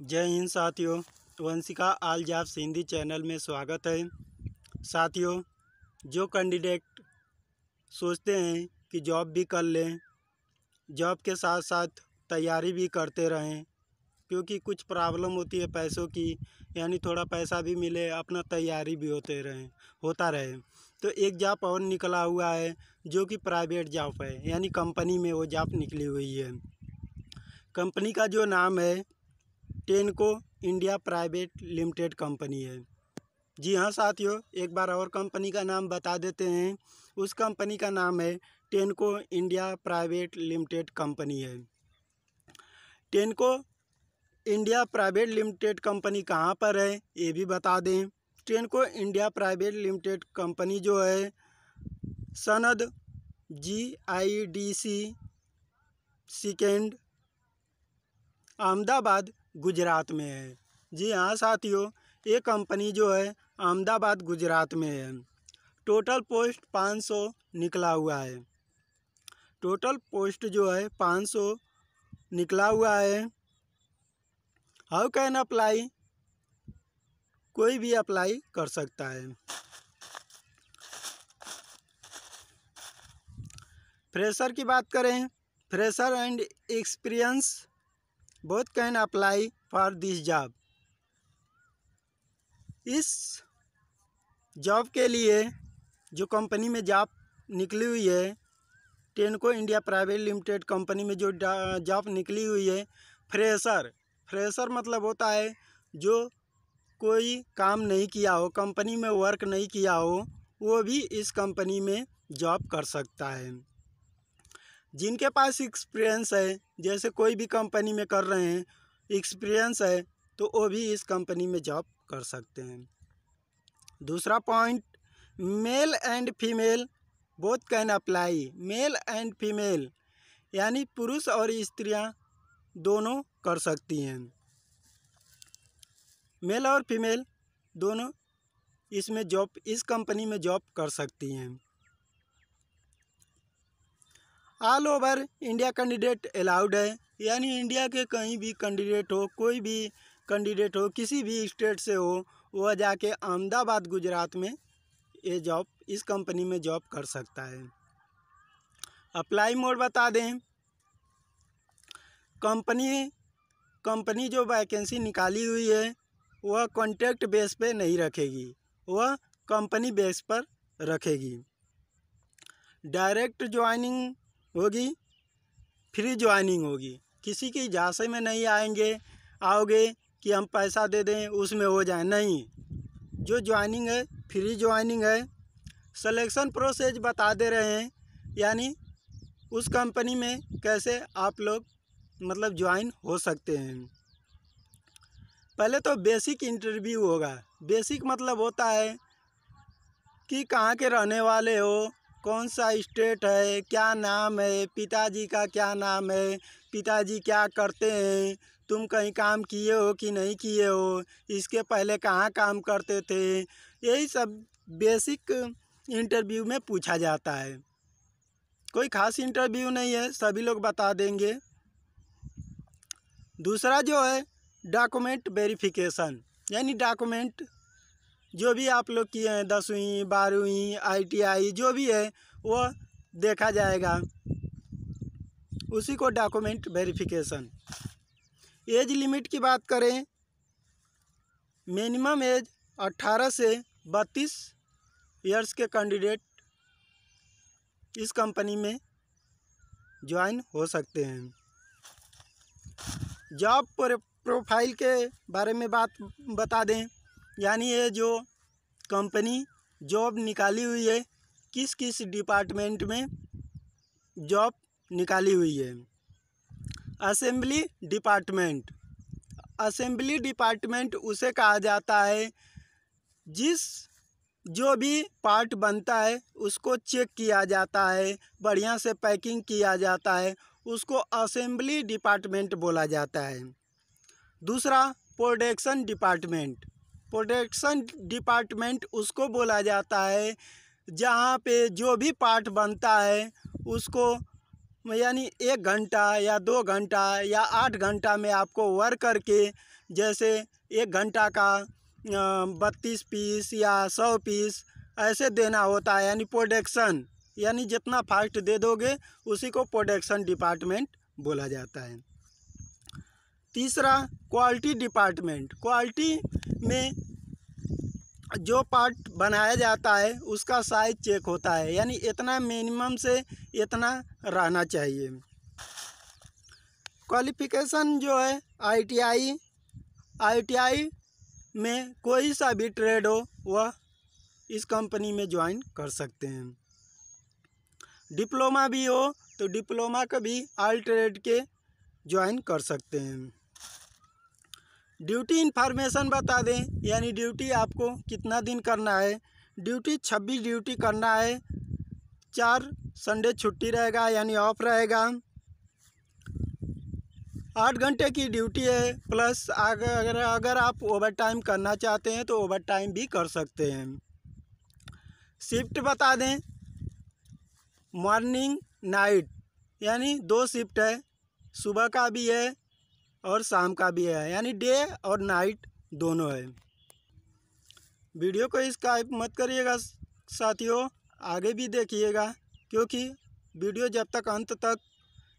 जय हिंद साथियों वंशिका आल जाप हिंदी चैनल में स्वागत है साथियों जो कैंडिडेट सोचते हैं कि जॉब भी कर लें जॉब के साथ साथ तैयारी भी करते रहें क्योंकि कुछ प्रॉब्लम होती है पैसों की यानी थोड़ा पैसा भी मिले अपना तैयारी भी होते रहें होता रहे तो एक जॉब और निकला हुआ है जो कि प्राइवेट जॉब है यानी कंपनी में वो जॉब निकली हुई है कंपनी का जो नाम है टेनको इंडिया प्राइवेट लिमिटेड कंपनी है जी हाँ साथियों एक बार और कंपनी का नाम बता देते हैं उस कंपनी का नाम है टेनको इंडिया प्राइवेट लिमिटेड कंपनी है टेनको इंडिया प्राइवेट लिमिटेड कंपनी कहाँ पर है ये भी बता दें टेनको इंडिया प्राइवेट लिमिटेड कंपनी जो है Sanand G I D C second Ahmedabad Gujarat में है जी हाँ साथियों ये कंपनी जो है अहमदाबाद गुजरात में है टोटल पोस्ट 500 निकला हुआ है टोटल पोस्ट जो है 500 निकला हुआ है हाउ कैन अप्लाई कोई भी अप्लाई कर सकता है फ्रेशर की बात करें fresher and experience both can apply for this job इस जॉब के लिए जो कंपनी में जॉब निकली हुई है टेनको इंडिया प्राइवेट लिमिटेड कंपनी में जो जॉब निकली हुई है फ्रेशर फ्रेशर मतलब होता है जो कोई काम नहीं किया हो कंपनी में वर्क नहीं किया हो वो भी इस कंपनी में जॉब कर सकता है जिनके पास एक्सपीरियंस है जैसे कोई भी कंपनी में कर रहे हैं एक्सपीरियंस है तो वो भी इस कंपनी में जॉब कर सकते हैं दूसरा point male and female both can apply male and female यानी पुरुष और स्त्रियां दोनों कर सकती हैं मेल और फीमेल दोनों इसमें जॉब इस कंपनी में जॉब कर सकती हैं all over India candidate allowed है यानी इंडिया के कहीं भी कैंडिडेट हो कोई भी कैंडिडेट हो किसी भी स्टेट से हो वह जाके अहमदाबाद गुजरात में ये जॉब इस कंपनी में जॉब कर सकता है अप्लाई मोड बता दें कंपनी कंपनी जो वैकेंसी निकाली हुई है वह कॉन्ट्रैक्ट बेस पे नहीं रखेगी वह कंपनी बेस पर रखेगी डायरेक्ट ज्वाइनिंग होगी फ्री ज्वाइनिंग होगी किसी की झांसे में नहीं आएंगे आओगे कि हम पैसा दे दें उसमें हो जाए नहीं जो ज्वाइनिंग है फ्री ज्वाइनिंग है सिलेक्शन प्रोसेस बता दे रहे हैं यानी उस कंपनी में कैसे आप लोग मतलब ज्वाइन हो सकते हैं पहले तो बेसिक इंटरव्यू होगा बेसिक मतलब होता है कि कहाँ के रहने वाले हो कौन सा स्टेट है क्या नाम है पिताजी का क्या नाम है पिताजी क्या करते हैं तुम कहीं काम किए हो कि नहीं किए हो इसके पहले कहाँ काम करते थे यही सब बेसिक इंटरव्यू में पूछा जाता है कोई खास इंटरव्यू नहीं है सभी लोग बता देंगे दूसरा जो है डॉक्यूमेंट वेरिफिकेशन यानी डॉक्यूमेंट जो भी आप लोग किए हैं दसवीं बारहवीं आईटीआई जो भी है वह देखा जाएगा उसी को डॉक्यूमेंट वेरिफिकेशन एज लिमिट की बात करें मिनिमम एज 18 से 32 ईयर्स के कैंडिडेट इस कंपनी में ज्वाइन हो सकते हैं जॉब प्रोफाइल के बारे में बात बता दें यानी ये जो कंपनी जॉब निकाली हुई है किस किस डिपार्टमेंट में जॉब निकाली हुई है असेंबली डिपार्टमेंट असेंबली डिपार्टमेंट उसे कहा जाता है जिस जो भी पार्ट बनता है उसको चेक किया जाता है बढ़िया से पैकिंग किया जाता है उसको असेंबली डिपार्टमेंट बोला जाता है दूसरा प्रोडक्शन डिपार्टमेंट प्रोडक्शन डिपार्टमेंट उसको बोला जाता है जहाँ पे जो भी पार्ट बनता है उसको यानी एक घंटा या दो घंटा या आठ घंटा में आपको वर्क करके जैसे एक घंटा का बत्तीस पीस या सौ पीस ऐसे देना होता है यानी प्रोडक्शन यानी जितना फास्ट दे दोगे उसी को प्रोडक्शन डिपार्टमेंट बोला जाता है तीसरा क्वालिटी डिपार्टमेंट क्वालिटी में जो पार्ट बनाया जाता है उसका साइज चेक होता है यानी इतना मिनिमम से इतना रहना चाहिए क्वालिफिकेशन जो है आईटीआई आईटीआई में कोई सा भी ट्रेड हो वह इस कंपनी में ज्वाइन कर सकते हैं डिप्लोमा भी हो तो डिप्लोमा का भी आल ट्रेड के ज्वाइन कर सकते हैं ड्यूटी इन्फॉर्मेशन बता दें यानी ड्यूटी आपको कितना दिन करना है ड्यूटी छब्बीस ड्यूटी करना है चार संडे छुट्टी रहेगा यानी ऑफ रहेगा आठ घंटे की ड्यूटी है प्लस अगर अगर आप ओवर टाइम करना चाहते हैं तो ओवर टाइम भी कर सकते हैं शिफ्ट बता दें मॉर्निंग नाइट यानी दो शिफ्ट है सुबह का भी है और शाम का भी है यानी डे और नाइट दोनों है वीडियो को स्काइप मत करिएगा साथियों आगे भी देखिएगा क्योंकि वीडियो जब तक अंत तक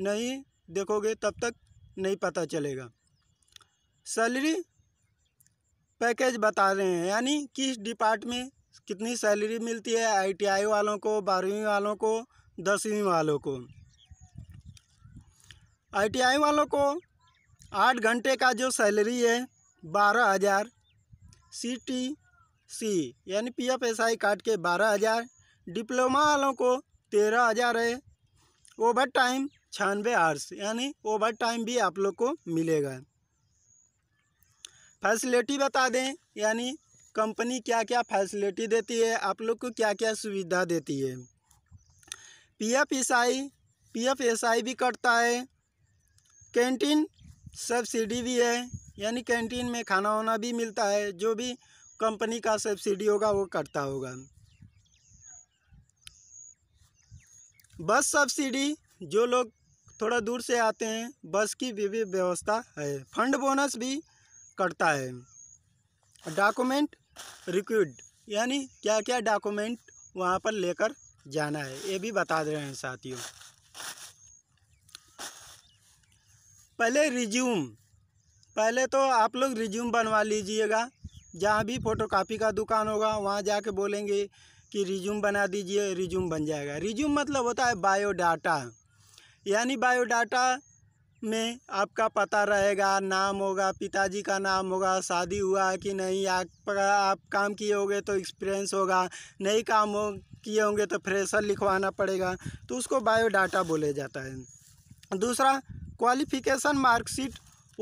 नहीं देखोगे तब तक नहीं पता चलेगा सैलरी पैकेज बता रहे हैं यानी किस डिपार्ट में कितनी सैलरी मिलती है आईटीआई वालों को बारहवीं वालों को दसवीं वालों को आईटीआई वालों को आठ घंटे का जो सैलरी है बारह हज़ार सी टी सी यानी पी एफ एस आई काट के बारह हज़ार डिप्लोमा वालों को तेरह हज़ार है ओवर टाइम छियानवे आर्स यानी ओवर टाइम भी आप लोग को मिलेगा फैसिलिटी बता दें यानी कंपनी क्या क्या फैसिलिटी देती है आप लोग को क्या क्या सुविधा देती है P F S I P F S I भी कटता है कैंटीन सब्सिडी भी है यानी कैंटीन में खाना वाना भी मिलता है जो भी कंपनी का सब्सिडी होगा वो करता होगा बस सब्सिडी जो लोग थोड़ा दूर से आते हैं बस की भी व्यवस्था है फंड बोनस भी करता है डॉक्यूमेंट रिक्विड यानी क्या क्या डॉक्यूमेंट वहाँ पर लेकर जाना है ये भी बता दे रहे हैं साथियों पहले रिज्यूम पहले तो आप लोग रिज्यूम बनवा लीजिएगा जहाँ भी फ़ोटोकॉपी का दुकान होगा वहाँ जाके बोलेंगे कि रिज्यूम बना दीजिए रिज्यूम बन जाएगा रिज्यूम मतलब होता है बायोडाटा यानी बायोडाटा में आपका पता रहेगा नाम होगा पिताजी का नाम होगा शादी हुआ कि नहीं आप आप काम किए होंगे तो एक्सपीरियंस होगा नहीं काम हो किए होंगे तो फ्रेशर लिखवाना पड़ेगा तो उसको बायोडाटा बोले जाता है दूसरा क्वालिफिकेशन मार्कशीट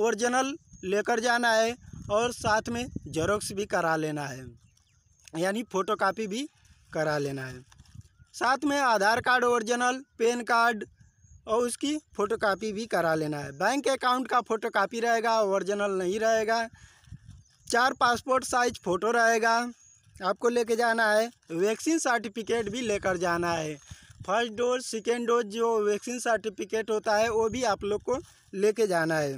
ओरिजिनल लेकर जाना है और साथ में जेरोक्स भी करा लेना है यानी फ़ोटोकॉपी भी करा लेना है साथ में Aadhaar card original PAN card और उसकी फ़ोटोकॉपी भी करा लेना है बैंक अकाउंट का फ़ोटोकॉपी रहेगा ओरिजिनल नहीं रहेगा चार पासपोर्ट साइज फ़ोटो रहेगा आपको लेके जाना है वैक्सीन सर्टिफिकेट भी लेकर जाना है फर्स्ट डोज सेकेंड डोज जो वैक्सीन सर्टिफिकेट होता है वो भी आप लोग को लेके जाना है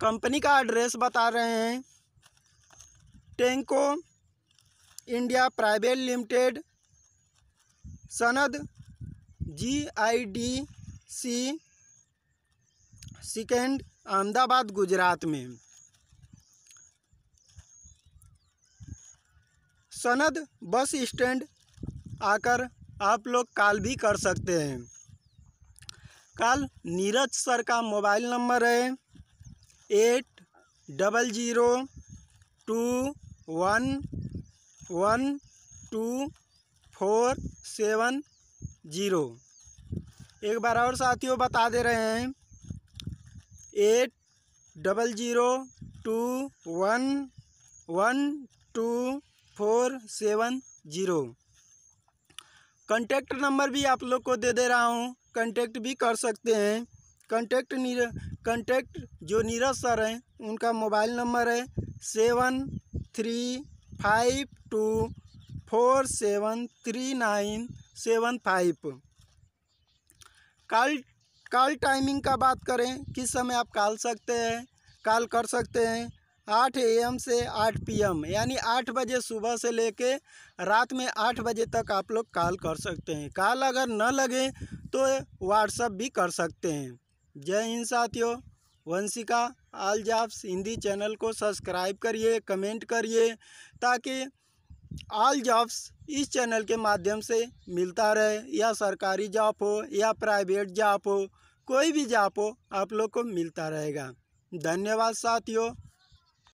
कंपनी का एड्रेस बता रहे हैं टेंको India private limited Sanand G I D C second Ahmedabad Gujarat में सनद बस स्टैंड आकर आप लोग कॉल भी कर सकते हैं कॉल नीरज सर का मोबाइल नंबर है eight double zero two one one two four seven zero एक बार और साथियों बता दे रहे हैं eight double zero two one one two four seven zero contact number भी आप लोग को दे दे रहा हूँ कॉन्टैक्ट भी कर सकते हैं कंटेक्ट नीर कंटेक्ट जो नीरज सर हैं उनका मोबाइल नंबर है seven three five two four seven three nine seven five call call timing का बात करें किस समय आप कॉल सकते हैं कॉल कर सकते हैं आठ एम से आठ पीएम यानी आठ बजे सुबह से लेके रात में आठ बजे तक आप लोग कॉल कर सकते हैं कॉल अगर न लगे तो व्हाट्सअप भी कर सकते हैं जय हिंद साथियों Vanshika all jobs Hindi channel को सब्सक्राइब करिए कमेंट करिए ताकि ऑल जॉब्स इस चैनल के माध्यम से मिलता रहे या सरकारी जॉब हो या प्राइवेट जॉब हो कोई भी जॉब हो आप लोग को मिलता रहेगा धन्यवाद साथियों